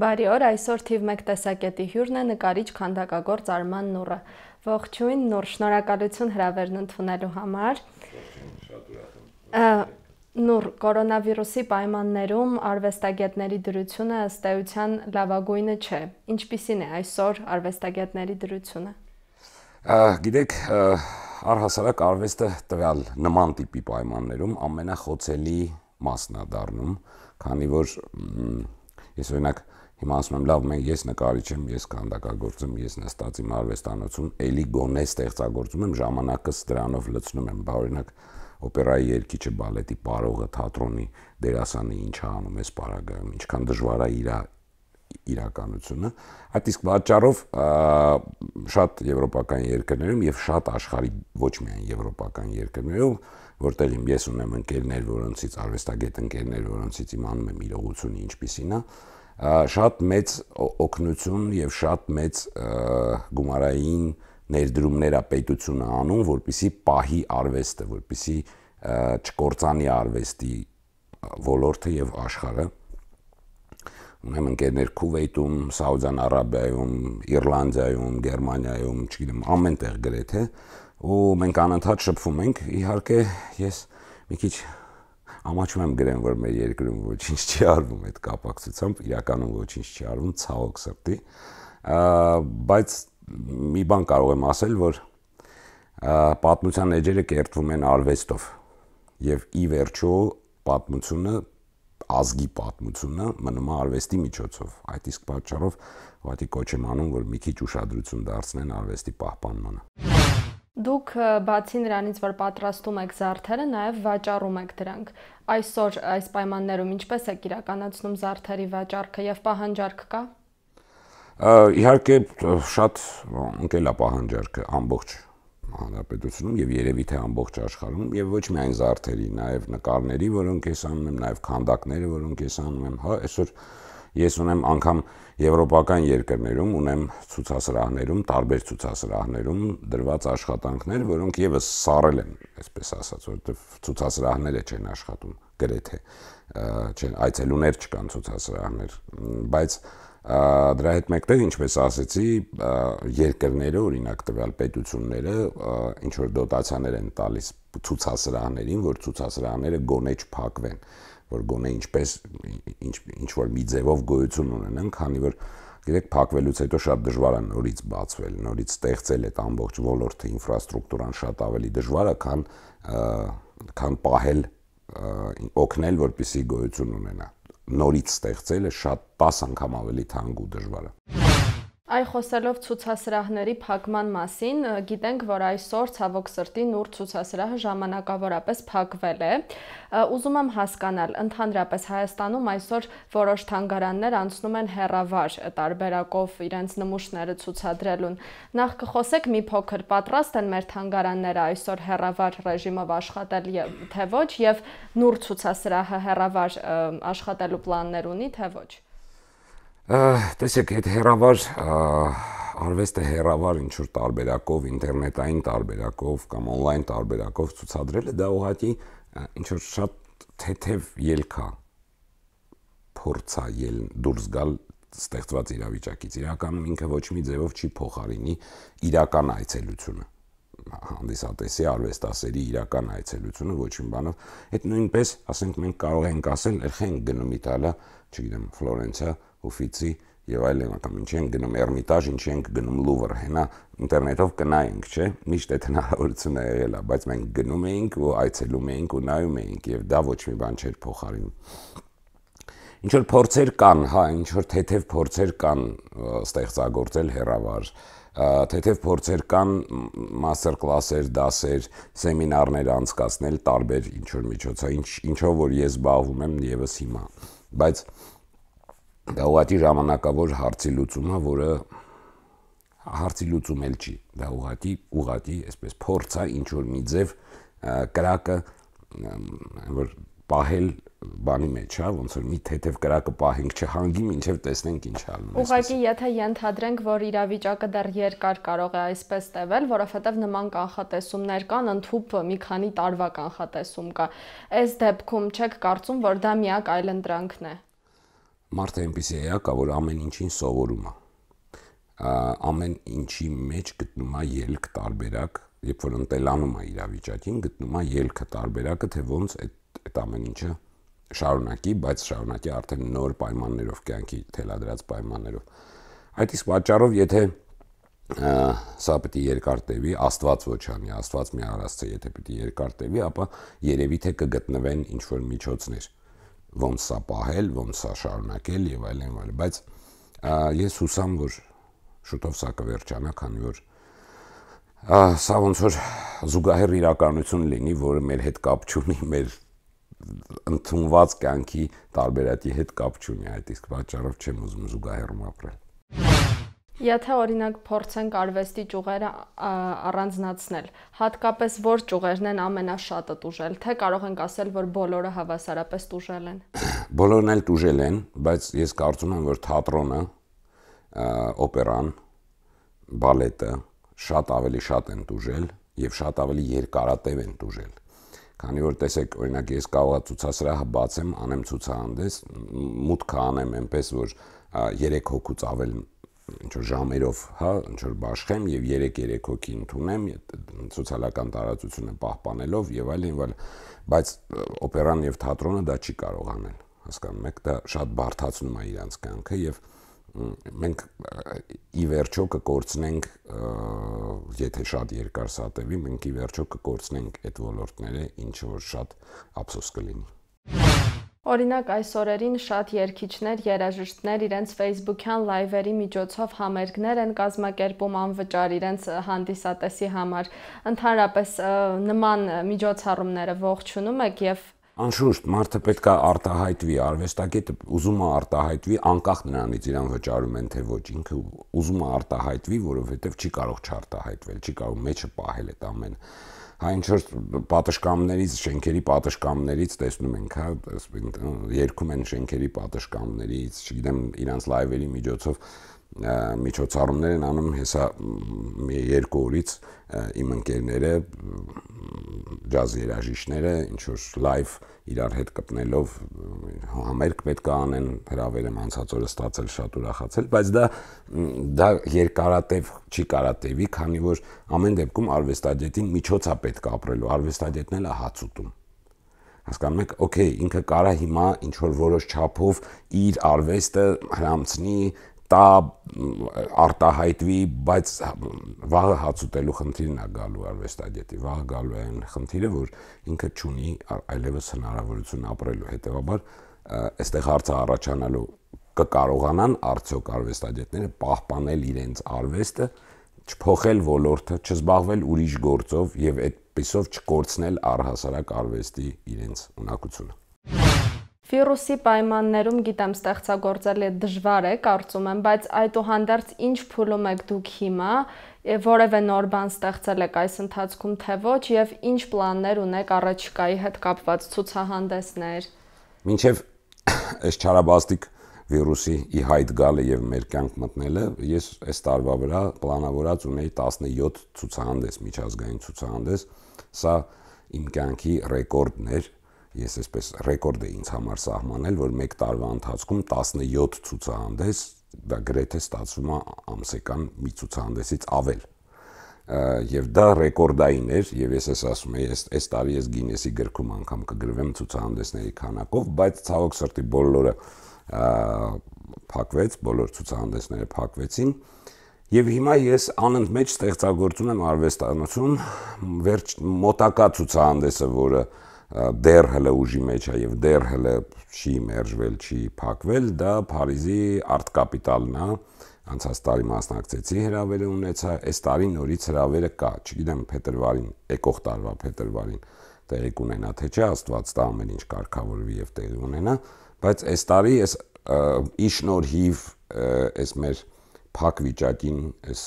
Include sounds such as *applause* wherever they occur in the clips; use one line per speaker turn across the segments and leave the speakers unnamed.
Բարի օր, այսօր թիվ 1 տեսակետի հյուրն է նկարիչ Խանդակագործ Արման Նուրը։ Ողջույն, Նուր, շնորհակալություն հրավերն ընդունելու համար։ Շատ ուրախ եմ։ Նուր, կորոնավիրուսի պայմաններում արվեստագետների դրությունը ըստ էության լավագույնը չէ։ Ինչպիսին է այսօր արվեստագետների դրությունը։
Գիտեք, առհասարակ արվեստը տվյալ նման տիպի պայմաններում ամենախոցելի մասն է դառնում, քանի որ ես օրինակ Հիմա ասում եմ, լավ, մենք ես նկարիչ եմ, ես քանդակագործ եմ, ես նստած իմ արվեստանոցում, ելի գոնե ստեղծագործում եմ, ժամանակս դրանով լցնում եմ, բա օրինակ օպերայի երգիչը, բալետի պարողը, թատրոնի դերասանը ինչա անում է սպարագայում, ինչքան դժվար է իր իրականությունը։ Այդ իսկ պատճառով շատ եվրոպական երկրներում եւ շատ աշխարհի ոչ միայն եվրոպական երկրներում, որտեղ իմ ես ունեմ ընկերներ, որոնցից արվեստագետ ընկերներ, որոնցից իմանում եմ իրողությունը ինչպիսին է, շատ մեծ օգնություն եւ շատ մեծ գումարային ներդրումներ է պետությունը անում, որպիսի պահի արվեստը, որպիսի չկործանի արվեստի ոլորտը եւ աշխարհը ունեմ ընկերներ Քուվեյտում, Սաուդյան Արաբիայում, Իռլանդիայում, Գերմանիայում, չգիտեմ, ամենտեղ գրեթե ու մենք անընդհատ շփվում ենք։ Իհարկե, ես մի քիչ ամաչում եմ գրեմ, որ մեր երկրում ոչինչ չի արվում այդ կապակցությամբ, իրականում ոչինչ չի արվում, ցավոք սրտի։ Բայց մի բան կարող եմ ասել, որ պատմության էջերը կերտվում են արվեստով եւ ի վերջո պատմությունը ազգի պատմությունը մնում է արվեստի միջոցով այդ իսկ պատճառով ուղղակի կոչ եմ անում որ մի քիչ ուշադրություն դարձնեն արվեստի պահպանմանը
Դուք բացի նրանից, որ պատրաստում եք զարդերը, նաև վաճառում եք դրանք։ Այսօր այս պայմաններում ինչպես եք իրականացնում զարդերի վաճառքը եւ պահանջարկ կա։
Իհարկե շատ ընկել է պահանջարկը ամբողջ հանրապետությունում եւ երևի թե ամբողջ աշխարհում եւ ոչ միայն զարդերի, նաեւ նկարների, որոնք ես անում եմ, նաեւ քանդակները, որոնք ես անում եմ, հա, այսօր Ես ունեմ անգամ եվրոպական երկրներում, ունեմ ցուցասրահներում, տարբեր ցուցասրահներում դրված աշխատանքներ, որոնք եւս սարել են, այսպես ասած, որովհետեւ ցուցասրահները չեն աշխատում գրեթե չեն այցելուներ չկան ցուցասրահներ, բայց դրա հետ մեկտեղ ինչպես ասեցի, երկրները, օրինակ տվյալ պետությունները ինչ որ դոտացիաներ են տալիս ցուցասրահներին, որ ցուցասրահները գոնե չփակվեն որ գոնե ինչպես ինչ ինչ որ մի ձևով գոյություն ունենան, քանի որ գիտեք, փակվելուց հետո շատ դժվար է նորից բացվել, նորից ստեղծել այդ ամբողջ ոլորտը, ինֆրաստրուկտուրան շատ ավելի դժվար է, քան քան պահել օգնել, որպիսի գոյություն ունենա։ Նորից ստեղծելը շատ 10 անգամ ավելի թանկ ու դժվար է։
Այ խոսելով ցուցասրահների փակման մասին, գիտենք, որ այսօր ցավոք սրտի նոր ցուցասրահը ժամանակավորապես փակվել է։ Ուզում եմ հասկանալ, ընդհանրապես Հայաստանում այսօր որոշ թանգարաններ անցնում են հերավար տարբերակով իրենց նմուշները ցուցադրելուն։ Նախ կխոսեք մի փոքր պատրաստ են մեր թանգարանները այսօր հերավար ռեժիմով աշխատել եւ թե ոչ եւ նոր ցուցասրահը հերավար աշխատելու պլաններ ունի, թե ոչ։ Ա,
տեսեք, այդ հերավար արվեստը հերավար ինչ որ տարբերակով, ինտերնետային տարբերակով կամ on-line տարբերակով ցուցադրելը դա ուղղակի ինչ որ շատ թեթև ելք է փորձա ել դուրս գալ ստեղծված իրավիճակից։ Իրականում ինքը ոչ մի ձևով չի փոխարինի իրական այցելությունը հանդիսատեսի արվեստասերի իրական այցելությունը ոչ մի բանով։ Այդ նույնպես, ասենք մենք կարող ենք ասել, երբ ենք գնում Իտալիա, չգիտեմ, Ֆլորենցիա, Ուֆիցի եւ այլն, կամ ինչ են գնում Էրմիտաժ, ինչ են գնում Լուվր, հենա ինտերնետով կնայենք, չէ՞։ Միշտ այդ հնարավորությունը եղել է, բայց մենք գնում էինք ու այցելում էինք ու նայում էինք եւ դա ոչ մի բան չէր փոխարինում ինչ որ փորձեր կան, հա, ինչ որ թեթև փորձեր կան ստեղծագործել հերավար, թեթև փորձեր կան master class-եր, դասեր, սեմինարներ անցկացնել տարբեր ինչ որ միջոցա, ինչ ինչով որ ես զբաղվում եմ եւս հիմա։ Բայց Դա ուղղակի ժամանակավոր հարցի լուծումն է, որը հարցի լուծում էլ չի։ Դա ուղղակի ուղղակի այսպես փորձ է ինչ որ մի ձև կրակը որ պահել բանի մեջ, հա, ոնց որ մի թեթև կրակը պահենք չհանգի, ինչև տեսնենք ինչ անում
է։ Ուղղակի, եթե ենթադրենք, որ իրավիճակը դեռ երկար կարող է այսպես տևել, որովհետև նման կանխատեսումներ կան, ընդհուպ մի քանի տարվա կանխատեսում կա։ Այս դեպքում չեք կարծում, որ դա միակ այլընտրանքն է
մարդը այնպես է եկա, որ ամեն ինչին սովորում է։ Ամեն ինչի մեջ գտնում է ելք տարբերակ, երբ որ ընտելանում է իրավիճակին, գտնում է ելքը տարբերակը, թե ոնց այդ այդ ամեն ինչը շարունակի, բայց շարունակի արդեն նոր պայմաններով կյանքի թելադրած պայմաններով։ Այդ իսկ պատճառով, եթե սա պետք է երկար տևի, Աստված ոչ անի, Աստված մի առածը, եթե պետք է երկար տևի, ապա երևի թե կգտնվեն ինչ որ միջոցներ ոնց սա պահել, ոնց սա շարունակել եւ այլն, այլ, բայց ես հուսամ, որ շուտով սա կվերջանա, քանի որ սա ոնց որ զուգահեռ իրականություն լինի, որը մեր հետ կապ չունի, մեր ընդունված կյանքի տարբերատի հետ կապ չունի, այդ իսկ պատճառով չեմ ուզում զուգահեռում ապրել։
Եթե օրինակ փորձենք արվեստի ճյուղերը առանձնացնել, հատկապես որ ճյուղերն են ամենաշատը տուժել, թե կարող ենք ասել, որ բոլորը հավասարապես տուժել են։
*coughs* Բոլորն էլ տուժել են, բայց ես կարծում եմ, որ թատրոնը, օպերան, բալետը շատ ավելի շատ են տուժել եւ շատ ավելի երկարատև են տուժել։ Քանի որ տեսեք, օրինակ ես կարողա ցուցասրահը բացեմ, անեմ ցուցահանդես, մուտքը անեմ այնպես, որ 3 հոգուց ավել ինչ որ ժամերով, հա, ինչ որ բաշխեմ եւ 3-3 հոգի ընդունեմ սոցիալական տարածությունը պահպանելով եւ այլն, այլ, բայց օպերան եւ թատրոնը դա չի կարող անել։ Հասկանում եք, դա շատ բարթացնում է իրանց կյանքը եւ մենք ի վերջո կկործնենք եթե շատ երկար սատևի, մենք ի վերջո կկործնենք այդ ոլորտները, ինչ որ շատ ափսոս կլինի։
Օրինակ այս օրերին շատ երգիչներ, երաժիշտներ իրենց Facebook-յան լայվերի միջոցով համերգներ են կազմակերպում անվճար իրենց հանդիսատեսի համար։ Ընդհանրապես նման միջոցառումները ողջունում եք եւ
Անշուշտ մարդը պետք է արտահայտվի, արվեստագետը ուզում է արտահայտվի անկախ նրանից իրան վճարում են թե ոչ, ինքը ուզում է արտահայտվի, որովհետև չի կարող չարտահայտվել, չի կարող մեջը պահել այդ ամենը հա ինչ որ պատշգամներից, շենքերի պատշգամներից տեսնում ենք, հա, երկում են շենքերի պատշգամներից, չգիտեմ, իրանց լայվերի միջոցով միջոցառումներ են անում հեսա երկու օրից իմ ընկերները ջազ երաժիշները ինչ որ լայվ իրար հետ կպնելով համերգ պետք է անեն հրավեր եմ անցած օրը ստացել շատ ուրախացել բայց դա դա երկարատև չի կարատեվի քանի որ ամեն դեպքում արվեստագետին միջոց է պետք ապրելու արվեստագետն էլ է հաց ուտում հասկանում եք օքեյ ինքը կարա հիմա ինչ որ որոշ չափով իր արվեստը հрамցնի տա արտահայտվի, բայց վաղը հացուտելու խնդիրն է գալու արվեստագետի, վաղը գալու է այն խնդիրը, որ ինքը չունի այլևս հնարավորություն ապրելու, հետեւաբար այստեղ հարցը առաջանալու կկարողանան արդյոք արվեստագետները պահպանել իրենց արվեստը, չփոխել ոլորտը, չզբաղվել ուրիշ գործով եւ այդպիսով չկորցնել առհասարակ արվեստի իրենց ունակությունը։
Վիրուսի պայմաններում գիտեմ ստեղծագործել է դժվար է, կարծում եմ, բայց այդուհանդերձ ինչ փուլում եք դուք հիմա, որևէ նոր բան ստեղծել եք այս ընթացքում թե ոչ եւ ինչ պլաններ ունեք առաջիկայի հետ կապված ցուցահանդեսներ։
Մինչեւ այս չարաբաստիկ վիրուսի ի հայտ գալը եւ մեր կյանք մտնելը, ես այս տարվա վրա պլանավորած ունեի 17 ցուցահանդես, միջազգային ցուցահանդես։ Սա իմ կյանքի ռեկորդն էր ես այսպես ռեկորդ է ինձ համար սահմանել, որ 1 տարվա ընթացքում 17 ցուցահանդես դա գրեթե ստացվում է ամսական մի ցուցահանդեսից ավել եւ դա ռեկորդային էր եւ ես ես ասում եմ ես այս տարի ես գինեսի գրքում անգամ կգրվեմ ցուցահանդեսների քանակով բայց ցավոք սրտի բոլորը փակվեց բոլոր ցուցահանդեսները փակվեցին եւ հիմա ես անընդմեջ ստեղծագործում եմ արվեստանոցում վերջ մոտակա ցուցահանդեսը որը որ դեռ հələ ուժի մեջ է եւ դեռ հələ չի մերժվել, չի փակվել, դա Փարիզի արտ կապիտալն է։ Անցած տարի մասնակցեցի հրավերը ունեցա, այս տարի նորից հրավերը կա, չգիտեմ փետրվարին, եկող տարվա փետրվարին տեղի կունենա, թե չէ Աստված տա ամեն ինչ կարգավորվի եւ տեղի ունենա, բայց այս տարի այս ի շնորհիվ այս մեր փակ վիճակին, այս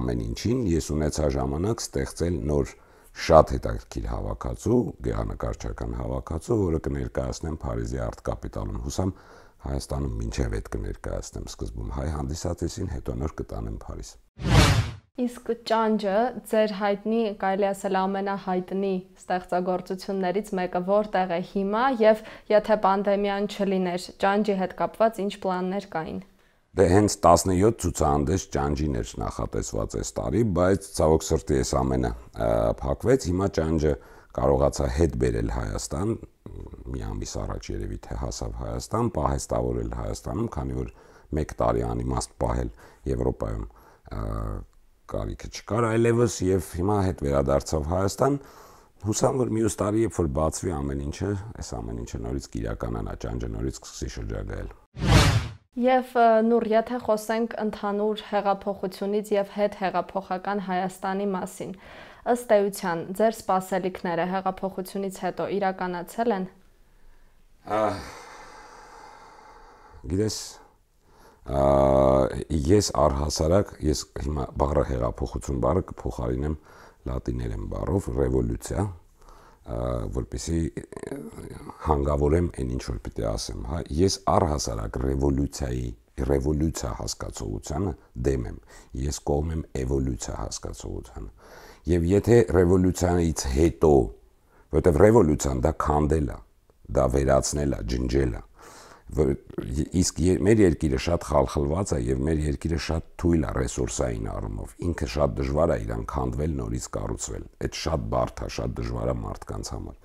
ամեն ինչին ես ունեցա ժամանակ ստեղծել նոր շատ հետաքրքիր հավաքածու, գեղանկարչական հավաքածու, որը կներկայացնեմ Փարիզի արտ-կապիտալում։ Հուսամ Հայաստանում մինչև այդ կներկայացնեմ սկզբում հայ հանդիսատեսին, հետո նոր կտանեմ Փարիզ։
Իսկ ճանջը ձեր հայտնի, կարելի ասել ամենահայտնի ստեղծագործություններից մեկը որտեղ է հիմա եւ եթե պանդեմիան չլիներ, ճանջի հետ կապված ինչ պլաններ կային։
Դե հենց 17 ցուցահանդես ճանջին էր նախատեսված այս տարի, բայց ցավոք սրտի այս ամենը փակվեց։ Հիմա ճանջը կարողացա հետ բերել Հայաստան, մի ամիս առաջ երևի թե հասավ Հայաստան, պահեստավորել Հայաստանում, քանի որ 1 տարի անիմաստ պահել Եվրոպայում կարիքը չկար այլևս եւ հիմա հետ վերադարձավ Հայաստան։ Հուսամ որ մյուս տարի երբ որ բացվի ամեն ինչը, այս ամեն ինչը նորից կիրականանա, ճանջը նորից կսկսի շրջագայել։
Եվ նուր, եթե խոսենք ընդհանուր հեղափոխությունից եւ հետ հեղափոխական Հայաստանի մասին, ըստ էության, ձեր սպասելիքները հեղափոխությունից հետո իրականացել են։
Գիտես, ես առհասարակ, ես հիմա բառը հեղափոխություն բառը կփոխարինեմ լատիներեն բառով ռևոլյուցիա, որպեսի հանգավորեմ այն ինչ որ պիտի ասեմ, հա, ես առհասարակ ռևոլյուցիայի ռևոլյուցիա հասկացողությանը դեմ եմ։ Ես կողմ եմ էվոլյուցիա հասկացողությանը։ Եվ եթե ռևոլյուցիայից հետո, որտեղ ռևոլյուցիան դա քանդելա, դա վերացնելա, ջնջելա, իսկ մեր երկիրը շատ խալխլված է եւ մեր երկիրը շատ թույլ է ռեսուրսային առումով։ Ինքը շատ դժվար է իրան քանդվել, նորից կառուցվել։ Այդ շատ բարդ է, շատ դժվար է մարդկանց համար։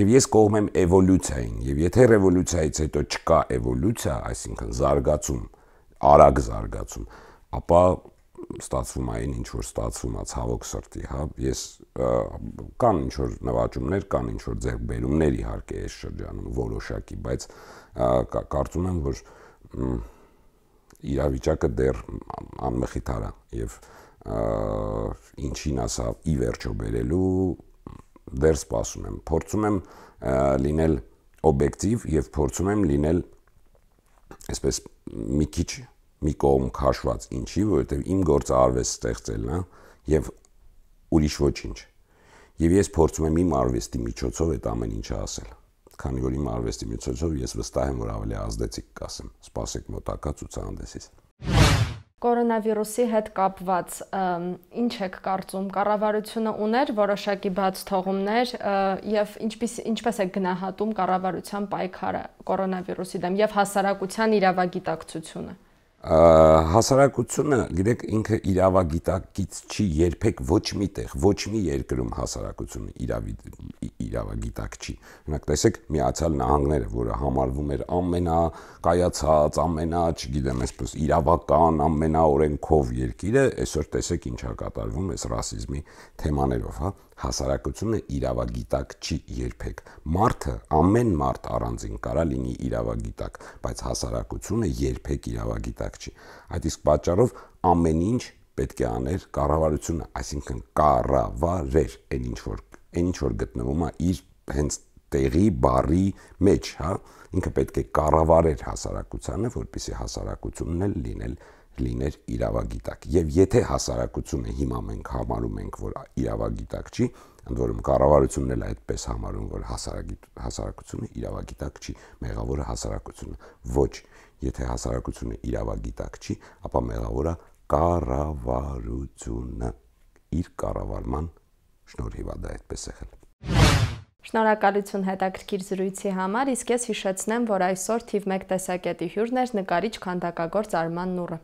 Եվ ես կողմ եմ էվոլյուցիային, եւ եթե ռևոլյուցիայից հետո չկա էվոլյուցիա, այսինքն զարգացում, արագ զարգացում, ապա ստացվում է այն ինչ որ ստացվում է ցավոք սրտի, հա։ Ես կան ինչ որ նվաճումներ, կան ինչ որ ձեռքբերումներ իհարկե այս շրջանում որոշակի, բայց կարծում եմ, որ իրավիճակը դեռ անմխիթար է եւ ինչին ասա ի վերջո բերելու դեռ սպասում եմ։ Փորձում եմ լինել օբյեկտիվ եւ փորձում եմ լինել այսպես մի քիչ մի կողմ քաշված ինչի, որովհետև իմ գործը արվեստ ստեղծելն է եւ ուրիշ ոչինչ։ Եվ ես փորձում եմ իմ արվեստի միջոցով այդ ամեն ինչը ասել։ Քանի որ իմ արվեստի միջոցով ես վստահ եմ, որ ավելի ազդեցիկ կասեմ։ Սպասեք մոտակա ցուցահանդեսից։
Կորոնավիրուսի հետ կապված ինչ եք կարծում, կառավարությունը ուներ որոշակի բաց թողումներ եւ ինչպես ինչպես է գնահատում կառավարության պայքարը կորոնավիրուսի դեմ եւ հասարակության իրավագիտակցությունը
հասարակությունը, գիտեք, ինքը իրավագիտակից չի երբեք ոչ մի տեղ, ոչ մի երկրում հասարակությունը իրավի իրավագիտակ չի։ Հնարք տեսեք միացյալ նահանգները, որը համարվում էր ամենակայացած, ամենա, չգիտեմ, այսպես իրավական, ամենաօրենքով երկիրը, այսօր տեսեք ինչա կատարվում այս ռասիզմի թեմաներով, հա հասարակությունը իրավագիտակ չի երբեք։ Մարդը, ամեն մարդ առանձին կարա լինի իրավագիտակ, բայց հասարակությունը երբեք իրավագիտակ հստակ չի։ Այդ իսկ պատճառով ամեն ինչ պետք է աներ կառավարությունը, այսինքն կառավարեր այն ինչ որ այն ինչ որ գտնվում է իր հենց տեղի բարի մեջ, հա, ինքը պետք է կառավարեր հասարակությանը, որպեսզի հասարակությունն էլ լինել լիներ իրավագիտակ։ Եվ եթե հասարակությունը հիմա մենք համարում ենք, որ իրավագիտակ չի, ընդ որում կառավարությունն էլ այդպես համարում, որ հասարակությունը իրավագիտակ չի, մեղավորը հասարակությունը։ Ոչ, Եթե հասարակությունը իրավագիտակ չի, ապա մեղավորը կառավարությունը իր կառավարման շնորհիվ է դա այդպես եղել։
Շնորհակալություն հետաքրքիր զրույցի համար, իսկ ես հիշեցնեմ, որ այսօր թիվ 1 տեսակետի հյուրն էր նկարիչ քանդակագործ Արման Նուրը։